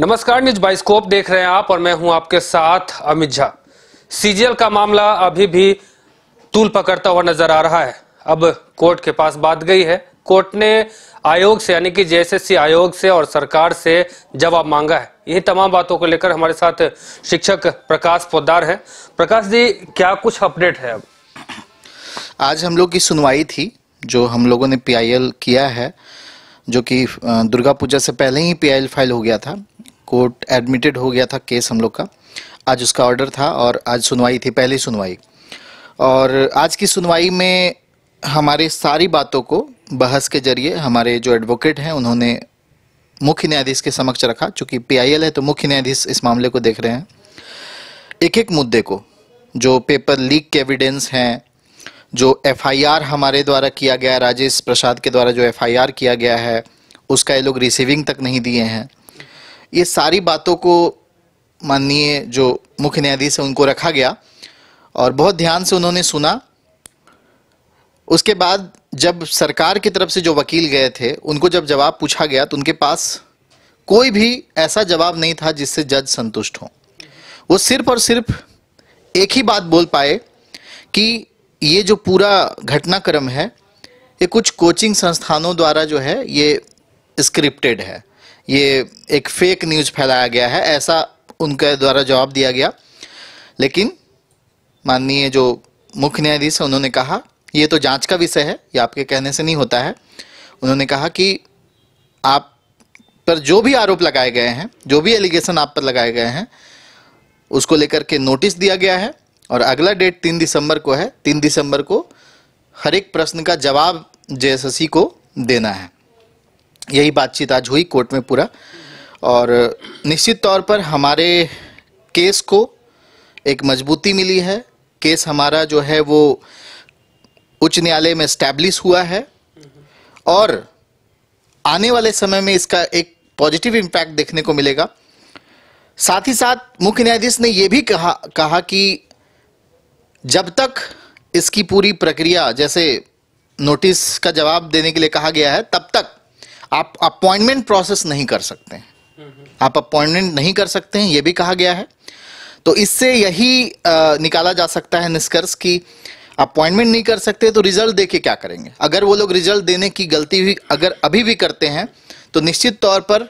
नमस्कार news bioscope देख रहे हैं आप और मैं हूं आपके साथ अमित झा सीजीएल का मामला अभी भी तूल पकड़ता हुआ नजर आ रहा है अब कोर्ट के पास बात गई है कोर्ट ने आयोग से यानी कि जेएसएससी आयोग से और सरकार से जवाब मांगा है यही तमाम बातों को लेकर हमारे साथ शिक्षक प्रकाश पोदार हैं प्रकाश जी क्या कुछ अपडेट है अब आज हम लोग की सुनवाई थी जो हम लोगों ने पीआईएल किया है जो कि दुर्गा पूजा से पहले ही पीआईएल फाइल हो गया था कोर्ट एडमिटेड हो गया था केस हम लोग का आज उसका ऑर्डर था और आज सुनवाई थी पहली सुनवाई और आज की सुनवाई में हमारे सारी बातों को बहस के जरिए हमारे जो एडवोकेट हैं उन्होंने मुख्य न्यायाधीश के समक्ष रखा चूंकि पीआईएल है तो मुख्य न्यायाधीश इस मामले को देख रहे हैं एक एक मुद्दे को जो पेपर लीक के एविडेंस हैं जो एफआईआर हमारे द्वारा किया गया राजेश प्रसाद के द्वारा जो एफआईआर किया गया है उसका ये लोग रिसीविंग तक नहीं दिए हैं ये सारी बातों को माननीय जो मुख्य न्यायाधीश है उनको रखा गया और बहुत ध्यान से उन्होंने सुना उसके बाद जब सरकार की तरफ से जो वकील गए थे उनको जब जवाब पूछा गया तो उनके पास कोई भी ऐसा जवाब नहीं था जिससे जज संतुष्ट हों वो सिर्फ और सिर्फ एक ही बात बोल पाए कि ये जो पूरा घटनाक्रम है ये कुछ कोचिंग संस्थानों द्वारा जो है ये स्क्रिप्टेड है ये एक फेक न्यूज़ फैलाया गया है ऐसा उनके द्वारा जवाब दिया गया लेकिन माननीय जो मुख्य न्यायाधीश है उन्होंने कहा ये तो जांच का विषय है ये आपके कहने से नहीं होता है उन्होंने कहा कि आप पर जो भी आरोप लगाए गए हैं जो भी एलिगेशन आप पर लगाए गए हैं उसको लेकर के नोटिस दिया गया है और अगला डेट तीन दिसंबर को है तीन दिसंबर को हर एक प्रश्न का जवाब जे को देना है यही बातचीत आज हुई कोर्ट में पूरा और निश्चित तौर पर हमारे केस को एक मजबूती मिली है केस हमारा जो है वो उच्च न्यायालय में स्टैब्लिश हुआ है और आने वाले समय में इसका एक पॉजिटिव इम्पैक्ट देखने को मिलेगा साथ ही साथ मुख्य न्यायाधीश ने यह भी कहा कहा कि जब तक इसकी पूरी प्रक्रिया जैसे नोटिस का जवाब देने के लिए कहा गया है तब तक आप अपॉइंटमेंट प्रोसेस नहीं कर सकते आप अपॉइंटमेंट नहीं कर सकते हैं यह भी कहा गया है तो इससे यही आ, निकाला जा सकता है निष्कर्ष कि अपॉइंटमेंट नहीं कर सकते तो रिजल्ट देके क्या करेंगे अगर वो लोग रिजल्ट देने की गलती भी अगर अभी भी करते हैं तो निश्चित तौर पर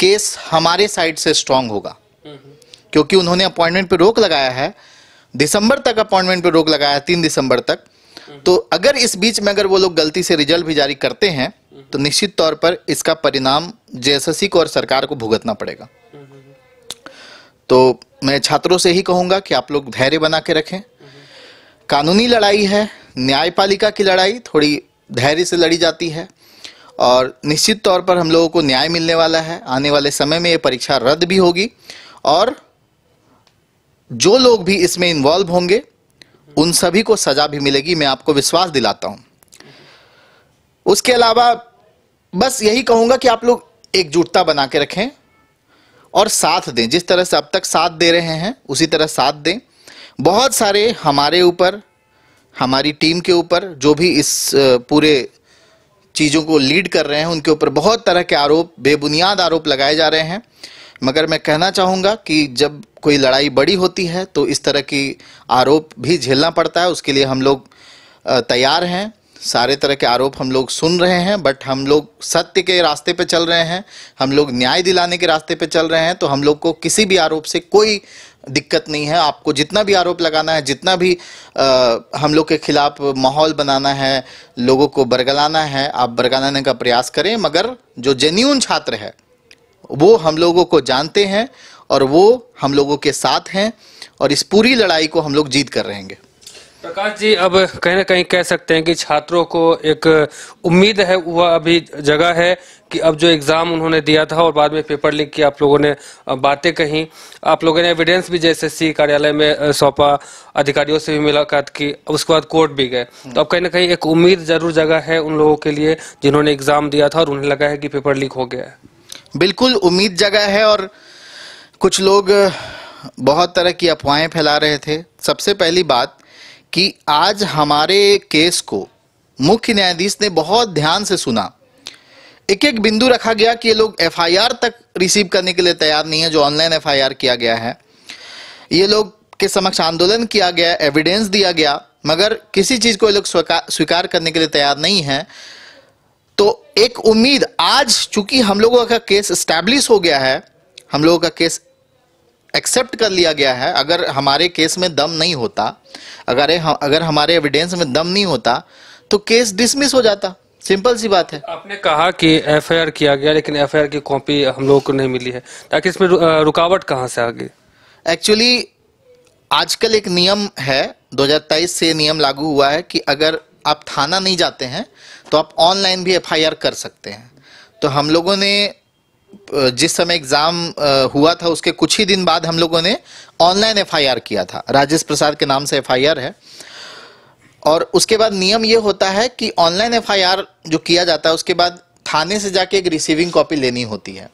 केस हमारे साइड से स्ट्रांग होगा क्योंकि उन्होंने अपॉइंटमेंट पर रोक लगाया है दिसंबर तक अपॉइंटमेंट पर रोक लगाया तीन दिसंबर तक तो अगर इस बीच में अगर वो लोग गलती से रिजल्ट भी जारी करते हैं तो निश्चित तौर पर इसका परिणाम जेएसएससी को और सरकार को भुगतना पड़ेगा तो मैं छात्रों से ही कहूंगा कि आप लोग धैर्य बना के रखें कानूनी लड़ाई है न्यायपालिका की लड़ाई थोड़ी धैर्य से लड़ी जाती है और निश्चित तौर पर हम लोगों को न्याय मिलने वाला है आने वाले समय में ये परीक्षा रद्द भी होगी और जो लोग भी इसमें इन्वॉल्व होंगे उन सभी को सजा भी मिलेगी मैं आपको विश्वास दिलाता हूं उसके अलावा बस यही कहूंगा कि आप लोग एकजुटता बना के रखें और साथ दें जिस तरह से अब तक साथ दे रहे हैं उसी तरह साथ दें बहुत सारे हमारे ऊपर हमारी टीम के ऊपर जो भी इस पूरे चीज़ों को लीड कर रहे हैं उनके ऊपर बहुत तरह के आरोप बेबुनियाद आरोप लगाए जा रहे हैं मगर मैं कहना चाहूँगा कि जब कोई लड़ाई बड़ी होती है तो इस तरह की आरोप भी झेलना पड़ता है उसके लिए हम लोग तैयार हैं सारे तरह के आरोप हम लोग सुन रहे हैं बट हम लोग सत्य के रास्ते पे चल रहे हैं हम लोग न्याय दिलाने के रास्ते पे चल रहे हैं तो हम लोग को किसी भी आरोप से कोई दिक्कत नहीं है आपको जितना भी आरोप लगाना है जितना भी आ, हम लोग के खिलाफ माहौल बनाना है लोगों को बरगलाना है आप बरगलाने का प्रयास करें मगर जो जेन्यून छात्र है वो हम लोगों को जानते हैं और वो हम लोगों के साथ हैं और इस पूरी लड़ाई को हम लोग जीत कर रहेंगे प्रकाश जी अब कहीं ना कहीं कह सकते हैं कि छात्रों को एक उम्मीद है वह अभी जगह है कि अब जो एग्ज़ाम उन्होंने दिया था और बाद में पेपर लीक के आप लोगों ने बातें कही आप लोगों ने एविडेंस भी जैसे कार्यालय में सौंपा अधिकारियों से भी मुलाकात की उसके बाद कोर्ट भी गए तो अब कहीं ना कहीं एक उम्मीद जरूर जगह है उन लोगों के लिए जिन्होंने एग्ज़ाम दिया था और उन्हें लगा है कि पेपर लीक हो गया है बिल्कुल उम्मीद जगह है और कुछ लोग बहुत तरह की अफवाहें फैला रहे थे सबसे पहली बात कि आज हमारे केस को मुख्य न्यायाधीश ने बहुत ध्यान से सुना एक एक बिंदु रखा गया कि ये लोग एफआईआर तक रिसीव करने के लिए तैयार नहीं है जो ऑनलाइन एफआईआर किया गया है ये लोग के समक्ष आंदोलन किया गया एविडेंस दिया गया मगर किसी चीज को ये लोग स्वीकार करने के लिए तैयार नहीं है एक उम्मीद आज चूंकि हम लोगों का केस स्टैब्लिश हो गया है हम लोगों का केस एक्सेप्ट कर लिया गया है अगर हमारे केस में दम नहीं होता अगर अगर हमारे एविडेंस में दम नहीं होता तो केस डिसमिस हो जाता सिंपल सी बात है आपने कहा कि एफआईआर किया गया लेकिन एफआईआर की कॉपी हम लोगों को नहीं मिली है ताकि इसमें रुकावट कहाँ से आ गई एक्चुअली आजकल एक नियम है 2023 से नियम लागू हुआ है कि अगर आप थाना नहीं जाते हैं तो आप ऑनलाइन भी एफआईआर कर सकते हैं तो हम लोगों ने जिस समय एग्ज़ाम हुआ था उसके कुछ ही दिन बाद हम लोगों ने ऑनलाइन एफआईआर किया था राजेश प्रसाद के नाम से एफआईआर है और उसके बाद नियम ये होता है कि ऑनलाइन एफआईआर जो किया जाता है उसके बाद थाने से जाके एक रिसीविंग कॉपी लेनी होती है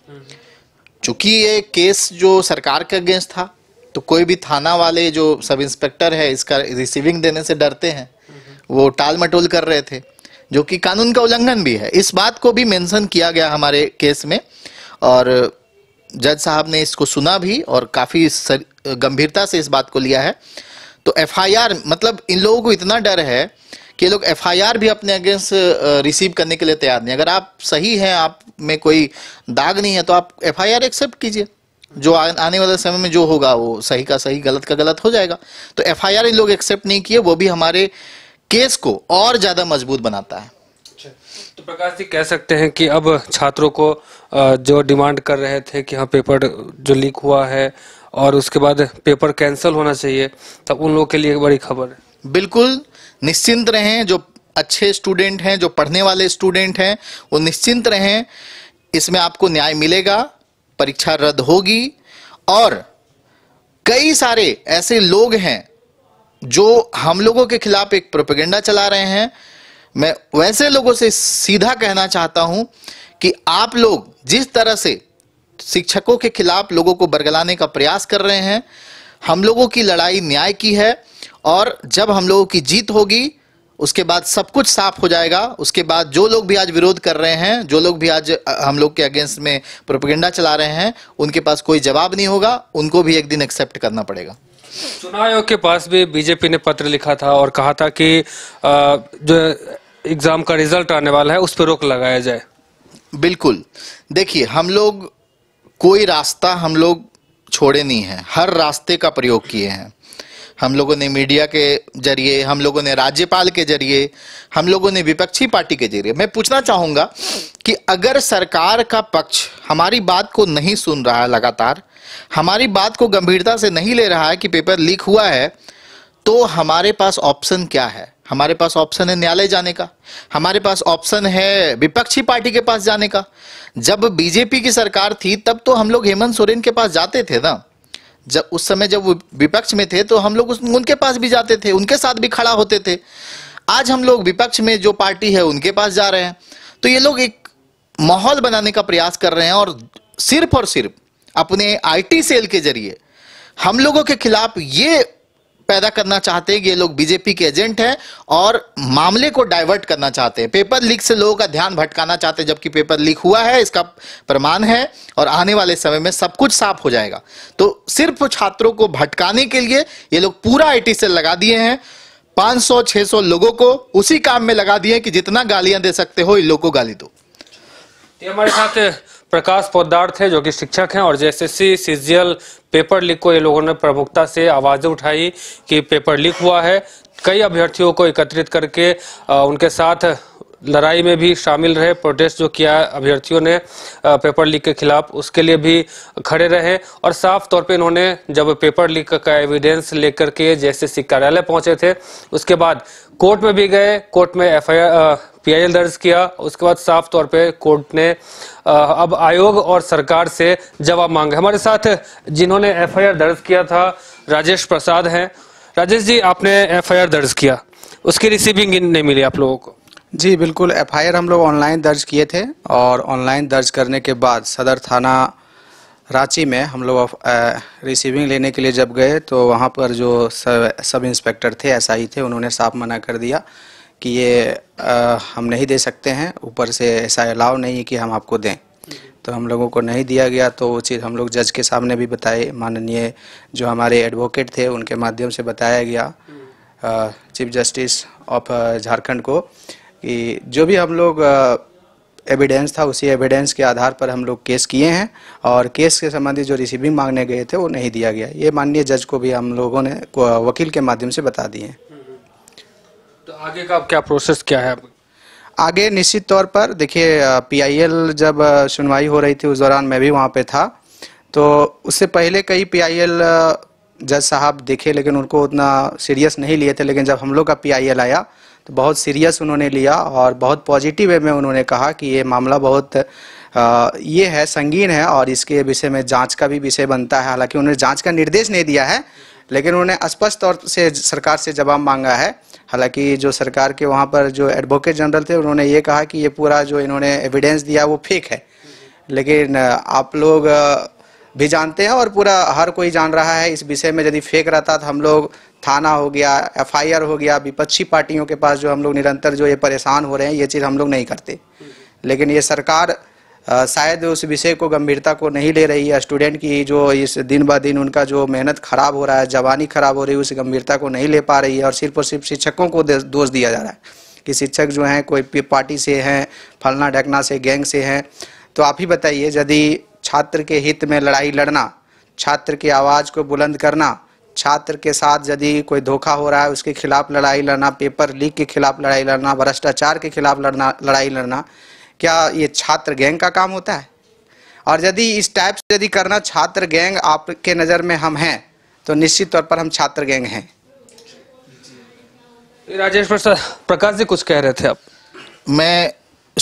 चूंकि ये केस जो सरकार के अगेंस्ट था तो कोई भी थाना वाले जो सब इंस्पेक्टर है इसका रिसीविंग देने से डरते हैं वो टाल मटोल कर रहे थे जो कि कानून का उल्लंघन भी है इस बात को भी मेंशन किया गया हमारे केस में और जज साहब ने इसको सुना भी और काफ़ी गंभीरता से इस बात को लिया है तो एफआईआर मतलब इन लोगों को इतना डर है कि लोग एफआईआर भी अपने अगेंस्ट रिसीव करने के लिए तैयार नहीं अगर आप सही हैं आप में कोई दाग नहीं है तो आप एफ एक्सेप्ट कीजिए जो आने वाले समय में जो होगा वो सही का सही गलत का गलत हो जाएगा तो एफ इन लोग एक्सेप्ट नहीं किए वो भी हमारे केस को और ज्यादा मजबूत बनाता है अच्छा, तो प्रकाश जी कह सकते हैं कि अब छात्रों को जो डिमांड कर रहे थे कि हाँ पेपर जो लीक हुआ है और उसके बाद पेपर कैंसिल होना चाहिए तब उन लोगों के लिए एक बड़ी खबर है बिल्कुल निश्चिंत रहें जो अच्छे स्टूडेंट हैं जो पढ़ने वाले स्टूडेंट हैं वो निश्चिंत रहें इसमें आपको न्याय मिलेगा परीक्षा रद्द होगी और कई सारे ऐसे लोग हैं जो हम लोगों के खिलाफ एक प्रोपेगेंडा चला रहे हैं मैं वैसे लोगों से सीधा कहना चाहता हूं कि आप लोग जिस तरह से शिक्षकों के खिलाफ लोगों को बरगलाने का प्रयास कर रहे हैं हम लोगों की लड़ाई न्याय की है और जब हम लोगों की जीत होगी उसके बाद सब कुछ साफ हो जाएगा उसके बाद जो लोग भी आज विरोध कर रहे हैं जो लोग भी आज हम लोग के अगेंस्ट में प्रोपेगेंडा चला रहे हैं उनके पास कोई जवाब नहीं होगा उनको भी एक दिन एक्सेप्ट करना पड़ेगा चुनाव आयोग के पास भी बीजेपी ने पत्र लिखा था और कहा था कि जो एग्जाम का रिजल्ट आने वाला है उस पर रोक लगाया जाए बिल्कुल देखिए हम लोग कोई रास्ता हम लोग छोड़े नहीं है हर रास्ते का प्रयोग किए हैं हम लोगों ने मीडिया के जरिए हम लोगों ने राज्यपाल के जरिए हम लोगों ने विपक्षी पार्टी के जरिए मैं पूछना चाहूंगा कि अगर सरकार का पक्ष हमारी बात को नहीं सुन रहा है लगातार हमारी बात को गंभीरता से नहीं ले रहा है कि पेपर लीक हुआ है तो हमारे पास ऑप्शन क्या है हमारे पास ऑप्शन है न्यायालय जाने का हमारे पास ऑप्शन है विपक्षी पार्टी के पास जाने का जब बीजेपी की सरकार थी तब तो हम लोग हेमंत सोरेन के पास जाते थे ना जब उस समय जब वो विपक्ष में थे तो हम लोग उनके पास भी जाते थे उनके साथ भी खड़ा होते थे आज हम लोग विपक्ष में जो पार्टी है उनके पास जा रहे हैं तो ये लोग एक माहौल बनाने का प्रयास कर रहे हैं और सिर्फ और सिर्फ अपने आईटी सेल के जरिए हम लोगों के खिलाफ ये पैदा करना चाहते हैं ये लोग बीजेपी के एजेंट हैं और मामले को डाइवर्ट करना चाहते हैं पेपर लीक से लोगों का ध्यान भटकाना चाहते हैं जबकि पेपर लीक हुआ है इसका प्रमाण है और आने वाले समय में सब कुछ साफ हो जाएगा तो सिर्फ छात्रों को भटकाने के लिए ये लोग पूरा आई सेल लगा दिए हैं 500-600 लोगों को उसी काम में लगा दिए कि जितना गालियां दे सकते हो इन लोगों को गाली दो तो हमारे साथ प्रकाश पोदार थे जो कि शिक्षक हैं और सी सीजीएल पेपर लीक को ये लोगों ने प्रमुखता से आवाज उठाई कि पेपर लीक हुआ है कई अभ्यर्थियों को एकत्रित करके उनके साथ लड़ाई में भी शामिल रहे प्रोटेस्ट जो किया अभ्यर्थियों ने पेपर लीक के खिलाफ उसके लिए भी खड़े रहे और साफ तौर पे इन्होंने जब पेपर लीक का एविडेंस लेकर के जैसे कार्यालय पहुंचे थे उसके बाद कोर्ट में भी गए कोर्ट में एफ पीआईएल दर्ज किया उसके बाद साफ तौर पे कोर्ट ने अब आयोग और सरकार से जवाब मांगे हमारे साथ जिन्होंने एफ दर्ज किया था राजेश प्रसाद हैं राजेश जी आपने एफ दर्ज किया उसकी रिसीविंग नहीं मिली आप लोगों को जी बिल्कुल एफआईआर हम लोग ऑनलाइन दर्ज किए थे और ऑनलाइन दर्ज करने के बाद सदर थाना रांची में हम लोग रिसीविंग लेने के लिए जब गए तो वहाँ पर जो सब, सब इंस्पेक्टर थे एसआई थे उन्होंने साफ मना कर दिया कि ये आ, हम नहीं दे सकते हैं ऊपर से ऐसा अलाव नहीं है कि हम आपको दें तो हम लोगों को नहीं दिया गया तो वो चीज़ हम लोग जज के सामने भी बताए माननीय जो हमारे एडवोकेट थे उनके माध्यम से बताया गया चीफ जस्टिस ऑफ झारखंड को कि जो भी हम लोग एविडेंस था उसी एविडेंस के आधार पर हम लोग केस किए हैं और केस के संबंधी जो रिसीविंग मांगने गए थे वो नहीं दिया गया ये माननीय जज को भी हम लोगों ने वकील के माध्यम से बता दिए तो आगे का क्या प्रोसेस क्या है आगे निश्चित तौर पर देखिए पीआईएल जब सुनवाई हो रही थी उस दौरान मैं भी वहाँ पे था तो उससे पहले कई पीआईएल जज साहब देखे लेकिन उनको उतना सीरियस नहीं लिए थे लेकिन जब हम लोग का पीआईएल आया तो बहुत सीरियस उन्होंने लिया और बहुत पॉजिटिव वे में उन्होंने कहा कि ये मामला बहुत आ, ये है संगीन है और इसके विषय में जांच का भी विषय बनता है हालांकि उन्होंने जांच का निर्देश नहीं दिया है लेकिन उन्होंने स्पष्ट तौर से सरकार से जवाब मांगा है हालांकि जो सरकार के वहाँ पर जो एडवोकेट जनरल थे उन्होंने ये कहा कि ये पूरा जो इन्होंने एविडेंस दिया वो फेक है लेकिन आप लोग भी जानते हैं और पूरा हर कोई जान रहा है इस विषय में यदि फेक रहता तो हम लोग थाना हो गया एफआईआर हो गया विपक्षी पार्टियों के पास जो हम लोग निरंतर जो ये परेशान हो रहे हैं ये चीज़ हम लोग नहीं करते लेकिन ये सरकार शायद उस विषय को गंभीरता को नहीं ले रही है स्टूडेंट की जो इस दिन ब दिन उनका जो मेहनत खराब हो रहा है जवानी खराब हो रही है उस गंभीरता को नहीं ले पा रही है और सिर्फ और सिर्फ शिक्षकों को दोष दिया जा रहा है कि शिक्षक जो हैं कोई पार्टी से हैं फलना ढकना से गैंग से हैं तो आप ही बताइए यदि छात्र के हित में लड़ाई लड़ना छात्र की आवाज़ को बुलंद करना छात्र के साथ यदि कोई धोखा हो रहा है उसके खिलाफ लड़ाई लड़ना पेपर लीक के खिलाफ लड़ाई लड़ना भ्रष्टाचार के खिलाफ लड़ना लड़ाई लड़ना क्या ये छात्र गैंग का काम होता है और यदि इस टाइप से यदि करना छात्र गैंग आपके नज़र में हम हैं तो निश्चित तौर पर हम छात्र गैंग हैं तो राजेश प्रकाश जी कुछ कह रहे थे आप मैं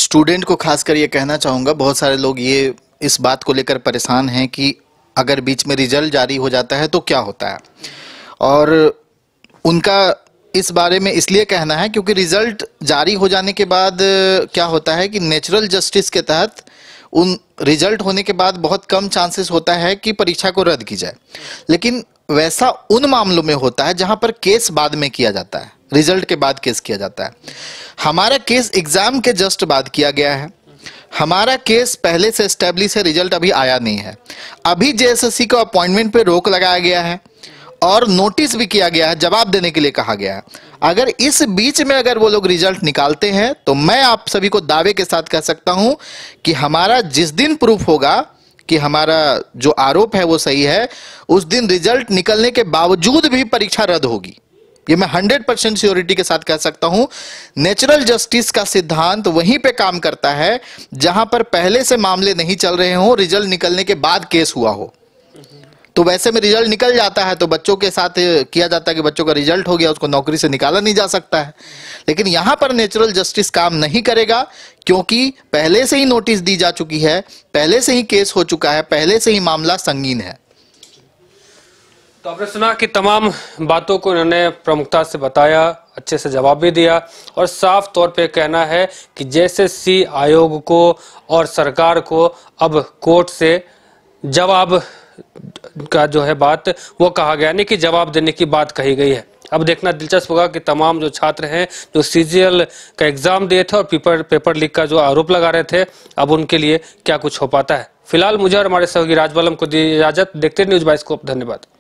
स्टूडेंट को खासकर ये कहना चाहूँगा बहुत सारे लोग ये इस बात को लेकर परेशान हैं कि अगर बीच में रिजल्ट जारी हो जाता है तो क्या होता है और उनका इस बारे में इसलिए कहना है क्योंकि रिजल्ट जारी हो जाने के बाद क्या होता है कि नेचुरल जस्टिस के तहत उन रिजल्ट होने के बाद बहुत कम चांसेस होता है कि परीक्षा को रद्द की जाए लेकिन वैसा उन मामलों में होता है जहां पर केस बाद में किया जाता है रिजल्ट के बाद केस किया जाता है हमारा केस एग्जाम के जस्ट बाद किया गया है हमारा केस पहले से स्टेब्लिश है रिजल्ट अभी आया नहीं है अभी जे को अपॉइंटमेंट पे रोक लगाया गया है और नोटिस भी किया गया है जवाब देने के लिए कहा गया है अगर इस बीच में अगर वो लोग रिजल्ट निकालते हैं तो मैं आप सभी को दावे के साथ कह सकता हूं कि हमारा जिस दिन प्रूफ होगा कि हमारा जो आरोप है वो सही है उस दिन रिजल्ट निकलने के बावजूद भी परीक्षा रद्द होगी ये मैं हंड्रेड परसेंट सियोरिटी के साथ कह सकता हूं नेचुरल जस्टिस का सिद्धांत वहीं पे काम करता है जहां पर पहले से मामले नहीं चल रहे हो रिजल्ट निकलने के बाद केस हुआ हो तो वैसे में रिजल्ट निकल जाता है तो बच्चों के साथ किया जाता है कि बच्चों का रिजल्ट हो गया उसको नौकरी से निकाला नहीं जा सकता है लेकिन यहां पर नेचुरल जस्टिस काम नहीं करेगा क्योंकि पहले से ही नोटिस दी जा चुकी है पहले से ही केस हो चुका है पहले से ही मामला संगीन है तो आपने सुना कि तमाम बातों को इन्होंने प्रमुखता से बताया अच्छे से जवाब भी दिया और साफ तौर पे कहना है कि जैसे सी आयोग को और सरकार को अब कोर्ट से जवाब का जो है बात वो कहा गया यानी कि जवाब देने की बात कही गई है अब देखना दिलचस्प होगा कि तमाम जो छात्र हैं जो सी का एग्जाम दिए थे और पेपर पेपर लीक का जो आरोप लगा रहे थे अब उनके लिए क्या कुछ हो पाता है फिलहाल मुझे और हमारे सहयोगी राजबलम को दी इजाजत देखते न्यूज बाइस को धन्यवाद